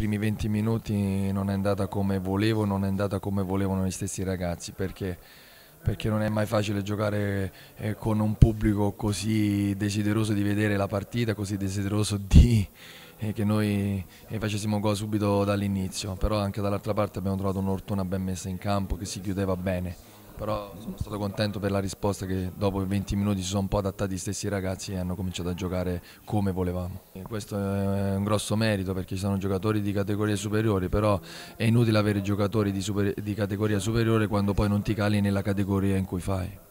primi 20 minuti non è andata come volevo, non è andata come volevano gli stessi ragazzi perché, perché non è mai facile giocare eh, con un pubblico così desideroso di vedere la partita, così desideroso di, eh, che noi eh, facessimo gol subito dall'inizio, però anche dall'altra parte abbiamo trovato un'ortuna ben messa in campo che si chiudeva bene. Però sono stato contento per la risposta che dopo 20 minuti si sono un po' adattati gli stessi ragazzi e hanno cominciato a giocare come volevamo. E questo è un grosso merito perché ci sono giocatori di categoria superiore, però è inutile avere giocatori di, super, di categoria superiore quando poi non ti cali nella categoria in cui fai.